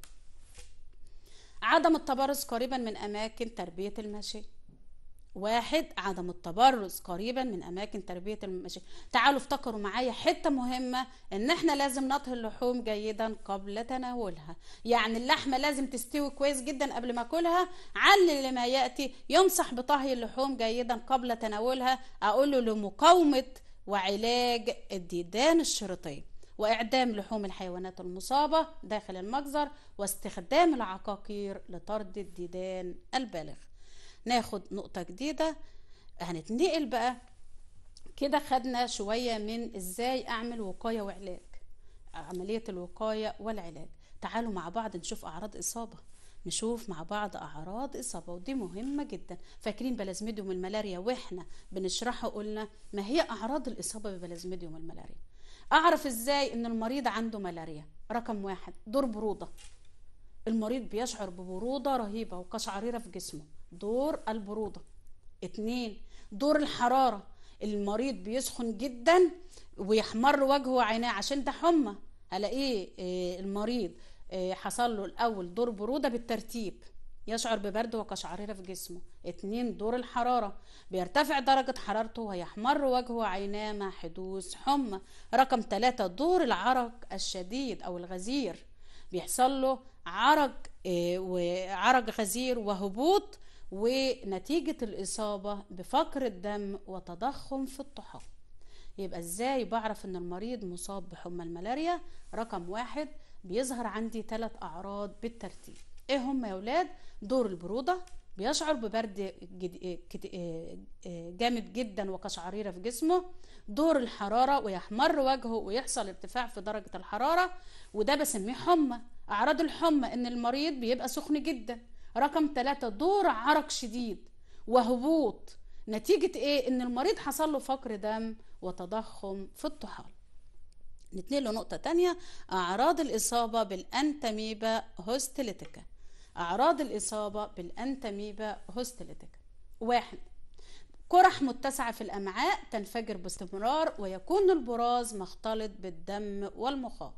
عدم التبرز قريبا من أماكن تربية الماشيه واحد عدم التبرز قريبا من اماكن تربيه المشاكل تعالوا افتكروا معايا حته مهمه ان احنا لازم نطهي اللحوم جيدا قبل تناولها يعني اللحمه لازم تستوي كويس جدا قبل ما اكلها علل لما ياتي ينصح بطهي اللحوم جيدا قبل تناولها اقول له لمقاومه وعلاج الديدان الشريطيه وإعدام لحوم الحيوانات المصابة داخل المجزر واستخدام العقاقير لطرد الديدان البالغ ناخد نقطة جديدة هنتنقل بقى كده خدنا شوية من ازاي اعمل وقاية وعلاج عملية الوقاية والعلاج تعالوا مع بعض نشوف اعراض اصابة نشوف مع بعض اعراض اصابه ودي مهمه جدا فاكرين بلازميديوم الملاريا واحنا بنشرحه قلنا ما هي اعراض الاصابه ببلازميديوم الملاريا اعرف ازاي ان المريض عنده ملاريا رقم واحد دور بروده المريض بيشعر ببروده رهيبه وقشعريره في جسمه دور البرودة اتنين دور الحرارة المريض بيسخن جدا ويحمر وجهه وعيناه عشان ده حمى هلاقيه آه، المريض آه، حصل له الاول دور برودة بالترتيب يشعر ببرد وقشعريرة في جسمه اتنين دور الحرارة بيرتفع درجة حرارته ويحمر وجهه وعيناه مع حدوث حمى رقم ثلاثة دور العرق الشديد أو الغزير بيحصل له عرق آه، وعرق غزير وهبوط ونتيجة الإصابة بفقر الدم وتضخم في الطحال يبقى إزاي بعرف إن المريض مصاب بحمى الملاريا رقم واحد بيظهر عندي ثلاث أعراض بالترتيب إيه هم يا ولاد دور البرودة بيشعر ببرد آه، آه، جامد جدا وكشعريرة في جسمه دور الحرارة ويحمر وجهه ويحصل ارتفاع في درجة الحرارة وده بسميه حمى أعراض الحمى إن المريض بيبقى سخن جدا رقم ثلاثة دور عرق شديد وهبوط نتيجة ايه ان المريض حصل له فقر دم وتضخم في الطحال نتنقل لنقطة تانية أعراض الإصابة بالأنتميبا هوستيليتيكا أعراض الإصابة بالأنتميبا هوستيليتيكا واحد قرح متسعة في الأمعاء تنفجر باستمرار ويكون البراز مختلط بالدم والمخاط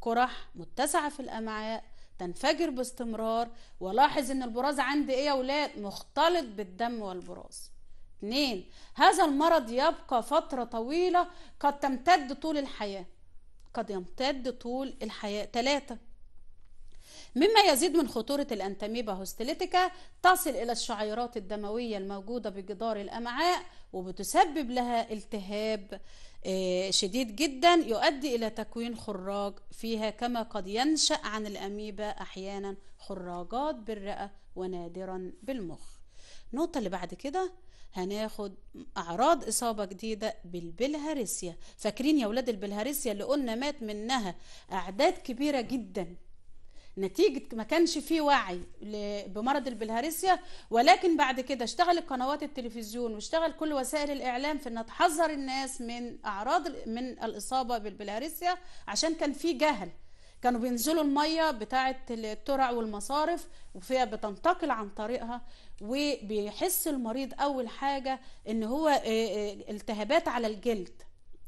قرح متسعة في الأمعاء تنفجر باستمرار ولاحظ ان البراز عند ايه يا اولاد مختلط بالدم والبراز اثنين هذا المرض يبقى فترة طويلة قد تمتد طول الحياة قد يمتد طول الحياة ثلاثة مما يزيد من خطورة الأنتميبا هوستيليتيكا تصل إلى الشعيرات الدموية الموجودة بجدار الأمعاء وبتسبب لها التهاب آه، شديد جدا يؤدي إلى تكوين خراج فيها كما قد ينشأ عن الأميبا أحيانا خراجات بالرئة ونادرا بالمخ النقطة اللي بعد كده هناخد أعراض إصابة جديدة بالبلهارسيا فاكرين يا ولاد البلهارسيا اللي قلنا مات منها أعداد كبيرة جدا نتيجه ما كانش فيه وعي بمرض البلهارسيا ولكن بعد كده اشتغلت قنوات التلفزيون واشتغل كل وسائل الاعلام في انها تحذر الناس من اعراض من الاصابه بالبلهارسيا عشان كان في جهل كانوا بينزلوا الميه بتاعه الترع والمصارف وفيها بتنتقل عن طريقها وبيحس المريض اول حاجه ان هو التهابات على الجلد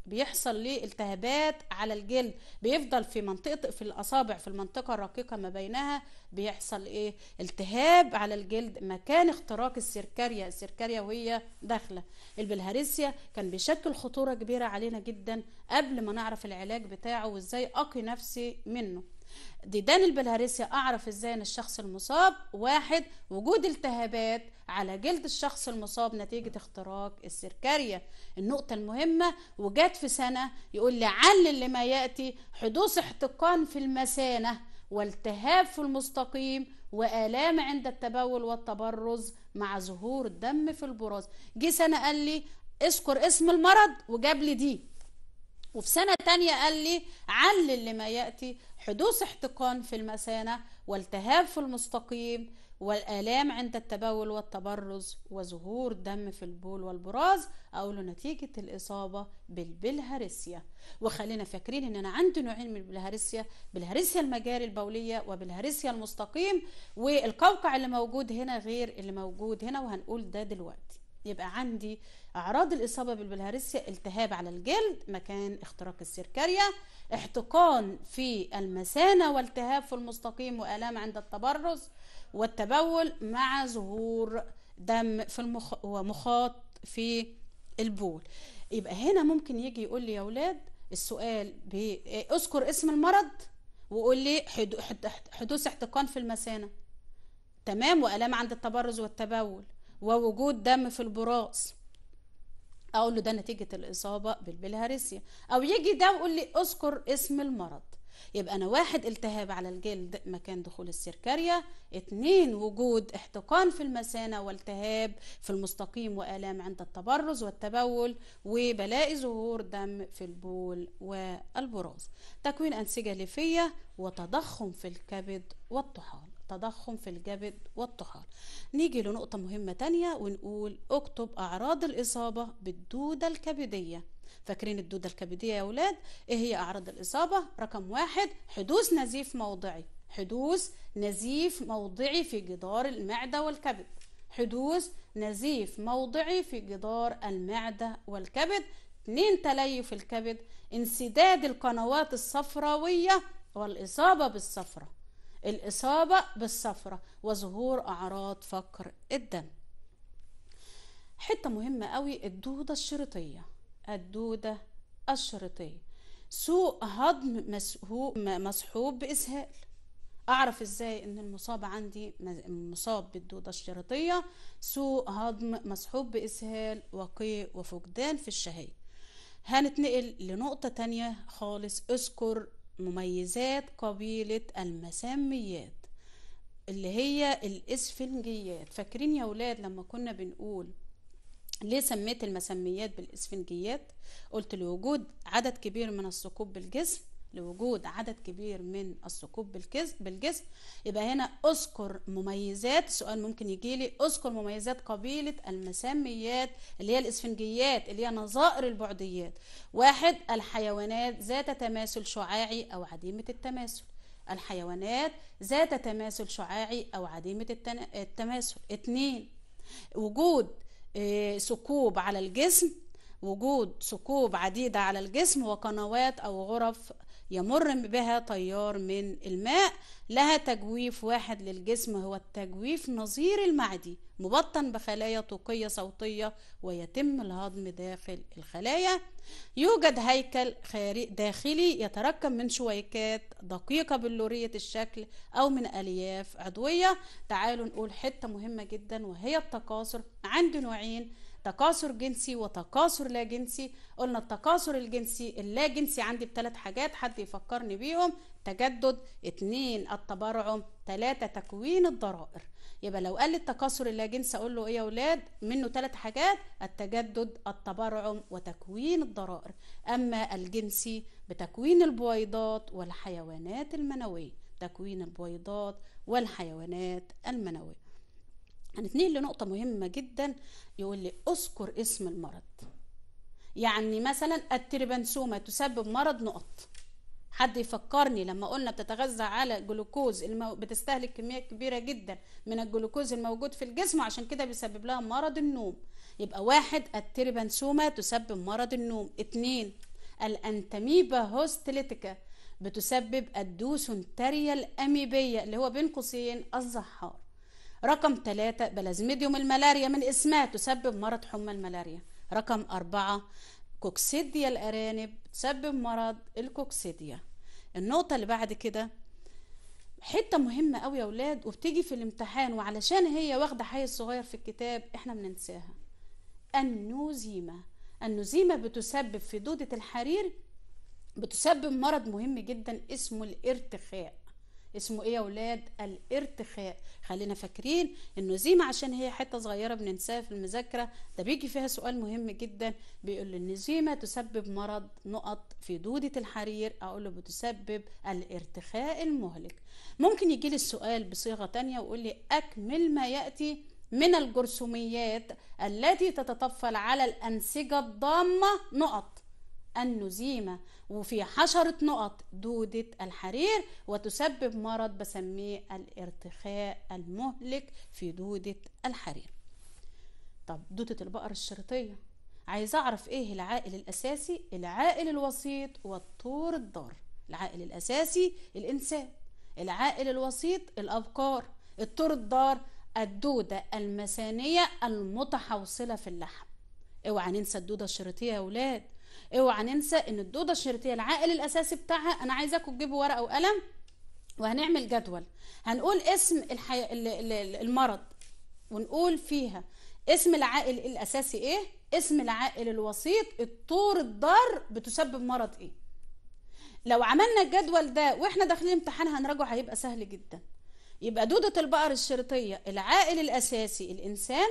بيحصل ليه التهابات على الجلد بيفضل في منطقه في الاصابع في المنطقه الرقيقه ما بينها بيحصل ايه التهاب على الجلد مكان اختراق السركاريا السركاريا وهي داخله البلهارسيا كان بيشكل خطوره كبيره علينا جدا قبل ما نعرف العلاج بتاعه وازاي اقي نفسي منه ديدان البلهارسيا أعرف إزاي إن الشخص المصاب واحد وجود التهابات على جلد الشخص المصاب نتيجة اختراق السركاريا النقطة المهمة وجات في سنة يقول لي علل لما يأتي حدوث احتقان في المثانة والتهاب في المستقيم والام عند التبول والتبرز مع ظهور الدم في البراز جه سنه قال لي اذكر اسم المرض وجاب لي دي وفي سنه تانية قال لي علل لما ياتي حدوث احتقان في المثانة والتهاب في المستقيم والآلام عند التبول والتبرز وظهور دم في البول والبراز او نتيجة الإصابة بالبلهارسيا وخلينا فاكرين إن أنا عندي نوعين من البلهارسيا بلهارسيا المجاري البولية وبلهارسيا المستقيم والقوقع اللي موجود هنا غير اللي موجود هنا وهنقول ده دلوقتي يبقى عندي اعراض الاصابه بالبلهارسيا التهاب على الجلد مكان اختراق السيركاريا احتقان في المثانه والتهاب في المستقيم والام عند التبرز والتبول مع ظهور دم في المخ ومخاط في البول يبقى هنا ممكن يجي يقول لي يا اولاد السؤال اذكر اسم المرض وقول لي حدوث احتقان في المثانه تمام والام عند التبرز والتبول ووجود دم في البراز اقول له ده نتيجه الاصابه بالبلهارسيا او يجي ده ويقول لي اذكر اسم المرض يبقى انا واحد التهاب على الجلد مكان دخول السيركاريا اتنين وجود احتقان في المثانة والتهاب في المستقيم والام عند التبرز والتبول وبلاء ظهور دم في البول والبراز تكوين انسجة ليفية وتضخم في الكبد والطحال التضخم في الجبد والطحال نيجي لنقطة مهمة تانية ونقول اكتب أعراض الإصابة بالدودة الكبدية فاكرين الدودة الكبدية يا ولاد ايه هي أعراض الإصابة رقم واحد حدوث نزيف موضعي حدوث نزيف موضعي في جدار المعدة والكبد حدوث نزيف موضعي في جدار المعدة والكبد اتنين تليف الكبد انسداد القنوات الصفراوية والإصابة بالصفرة الإصابة بالصفرة وظهور أعراض فقر الدم حتة مهمة قوي الدودة الشريطية الدودة الشريطية سوء هضم مصحوب بإسهال أعرف إزاي إن المصاب عندي مصاب بالدودة الشريطية سوء هضم مصحوب بإسهال وقيء وفقدان في الشهية هنتنقل لنقطة تانية خالص اذكر مميزات قبيلة المساميات اللي هي الإسفنجيات فاكرين يا ولاد لما كنا بنقول ليه سميت المسميات بالإسفنجيات قلت لوجود عدد كبير من الثقوب بالجسم لوجود عدد كبير من الثقوب بالجسم يبقى هنا اذكر مميزات سؤال ممكن يجي لي اذكر مميزات قبيله المسميات اللي هي الاسفنجيات اللي هي نظائر البعديات واحد الحيوانات ذات تماثل شعاعي او عديمه التماثل الحيوانات ذات تماثل شعاعي او عديمه التماثل اثنين وجود آه، ثقوب على الجسم وجود ثقوب عديدة على الجسم وقنوات أو غرف يمر بها تيار من الماء لها تجويف واحد للجسم هو التجويف نظير المعدي مبطن بخلايا طوقية صوتية ويتم الهضم داخل الخلايا يوجد هيكل داخلي يتركب من شويكات دقيقة بلورية الشكل أو من ألياف عضوية تعالوا نقول حتة مهمة جدا وهي التكاثر عند نوعين تكاثر جنسي وتكاثر لا جنسي قلنا التكاثر الجنسي اللا جنسي عندي بثلاث حاجات حد يفكرني بيهم تجدد اتنين التبرعم تلاتة تكوين الضرائر يبقى لو قال لي التكاثر اللا جنسي اقول له ايه يا اولاد منه ثلاث حاجات التجدد التبرعم وتكوين الضرائر اما الجنسي بتكوين البويضات والحيوانات المنويه تكوين البويضات والحيوانات المنويه هنتنقل لنقطة مهمة جدا يقول لي اذكر اسم المرض يعني مثلا التربانسوما تسبب مرض نقط حد يفكرني لما قلنا بتتغذى على جلوكوز المو... بتستهلك كميه كبيره جدا من الجلوكوز الموجود في الجسم عشان كده بيسبب لها مرض النوم يبقى واحد التربانسوما تسبب مرض النوم اتنين الانتميبا هوستليتيكا بتسبب الدوسنتريا الاميبيه اللي هو بين قوسين الزحار رقم ثلاثة بلازميديوم الملاريا من اسمها تسبب مرض حمى الملاريا رقم أربعة كوكسيديا الأرانب تسبب مرض الكوكسيديا النقطة اللي بعد كده حتة مهمة قوي يا ولاد وبتيجي في الامتحان وعلشان هي واخدة حي صغير في الكتاب احنا بننساها النوزيمة النوزيمة بتسبب في دودة الحرير بتسبب مرض مهم جدا اسمه الارتخاء اسمه ايه يا ولاد الارتخاء خلينا فاكرين انه زيما عشان هي حته صغيره بننساها في المذاكره ده بيجي فيها سؤال مهم جدا بيقول ان زيما تسبب مرض نقط في دوده الحرير اقول له بتسبب الارتخاء المهلك ممكن يجي لي السؤال بصيغه تانية ويقول لي اكمل ما ياتي من الجرثوميات التي تتطفل على الانسجه الضامه نقط النزيمة وفي حشرة نقط دودة الحرير وتسبب مرض بسميه الارتخاء المهلك في دودة الحرير طب دودة البقر الشريطية عايزة أعرف إيه العائل الأساسي العائل الوسيط والطور الضار العائل الأساسي الإنسان العائل الوسيط الأبقار الطور الضار الدودة المثانية المتحوصلة في اللحم اوعى ننسى الدودة الشريطية يا ولاد اوعى ننسى ان الدوده الشريطيه العائل الاساسي بتاعها انا عايزاكم تجيبوا ورقه وقلم وهنعمل جدول هنقول اسم الحي... المرض ونقول فيها اسم العائل الاساسي ايه اسم العائل الوسيط الطور الضار بتسبب مرض ايه لو عملنا الجدول ده واحنا داخلين امتحان هنراجعه هيبقى سهل جدا يبقى دودة البقر الشريطية العائل الأساسي الإنسان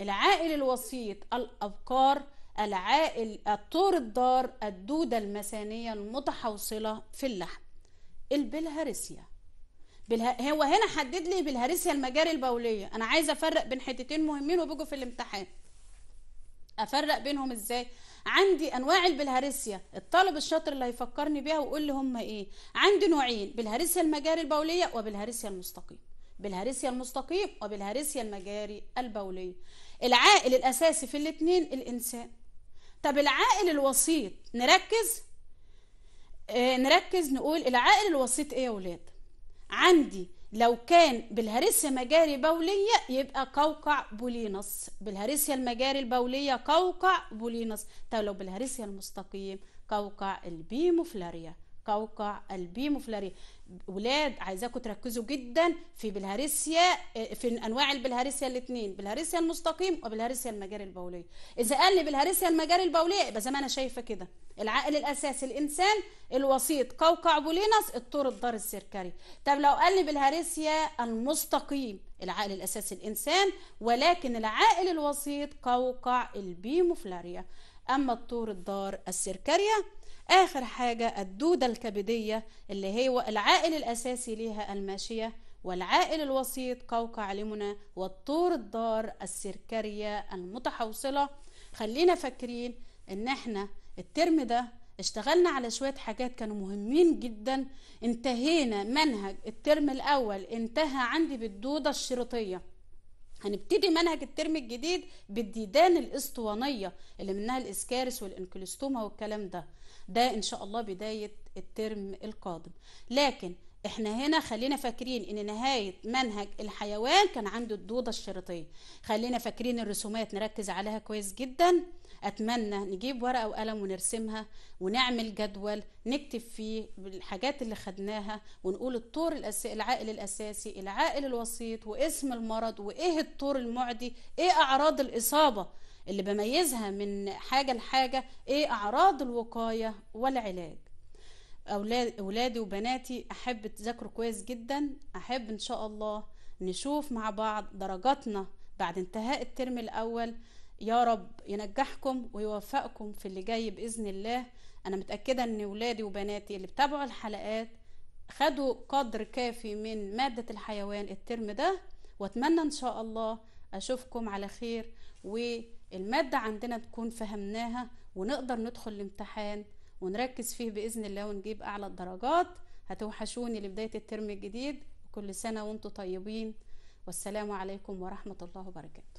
العائل الوسيط الأبقار العائل الطور الدار الدودة المثانية المتحوصلة في اللحم البلهارسيا بالها... هو هنا حدد لي بالهارسيا المجاري البولية أنا عايزة أفرق بين حتتين مهمين وبيجوا في الامتحان أفرق بينهم إزاي؟ عندي انواع البلهارسيا الطالب الشاطر اللي هيفكرني بيها ويقول لي هم ايه عندي نوعين بالهارسيا المجاري البوليه وبالهارسيا المستقيم بالهارسيا المستقيم وبالهارسيا المجاري البوليه العائل الاساسي في الاثنين الانسان طب العائل الوسيط نركز آه نركز نقول العائل الوسيط ايه يا ولاد عندي لو كان بالهرسيا مجاري بولية يبقى قوقع بولينس بالهرسيا المجاري البولية قوقع بولينس طب لو بالهرسيا المستقيم قوقع البيموفلاريا قوقع البيموفلاري ولاد عايزاكم تركزوا جدا في بالهارسيا آه، في انواع البلهارسيا الاثنين بالهارسيا المستقيم وبالهارسيا المجاري البوليه اذا قال لي بالهارسيا المجاري البوليه يبقى زي ما انا شايفه كده العقل الاساسي الانسان الوسيط قوقع بولينس الطور الدار السركري طب لو قال لي بالهارسيا المستقيم العقل الاساسي الانسان ولكن العقل الوسيط قوقع البيموفلاريا اما الطور الدار السركريه اخر حاجه الدوده الكبديه اللي هو العائل الاساسي ليها الماشيه والعائل الوسيط قوقع لمنى والطور الدار السركريه المتحوصله خلينا فاكرين ان احنا الترم ده اشتغلنا على شويه حاجات كانوا مهمين جدا انتهينا منهج الترم الاول انتهى عندي بالدوده الشريطيه هنبتدي منهج الترم الجديد بالديدان الاسطوانيه اللي منها الاسكارس والانكلستوما والكلام ده ده ان شاء الله بدايه الترم القادم لكن احنا هنا خلينا فاكرين ان نهايه منهج الحيوان كان عنده الدوده الشريطيه خلينا فاكرين الرسومات نركز عليها كويس جدا اتمنى نجيب ورقه وقلم ونرسمها ونعمل جدول نكتب فيه الحاجات اللي خدناها ونقول الطور الأس... العائل الاساسي العائل الوسيط واسم المرض وايه الطور المعدي ايه اعراض الاصابه اللي بميزها من حاجة لحاجة ايه اعراض الوقاية والعلاج أولاد أولادي وبناتي أحب تذاكروا كويس جدا أحب إن شاء الله نشوف مع بعض درجاتنا بعد انتهاء الترم الأول يا رب ينجحكم ويوفقكم في اللي جاي بإذن الله أنا متأكدة إن ولادي وبناتي اللي بتابعوا الحلقات خدوا قدر كافي من مادة الحيوان الترم ده وأتمنى إن شاء الله أشوفكم على خير و المادة عندنا تكون فهمناها ونقدر ندخل الامتحان ونركز فيه بإذن الله ونجيب أعلى الدرجات هتوحشوني لبداية الترم الجديد وكل سنة وانتم طيبين والسلام عليكم ورحمة الله وبركاته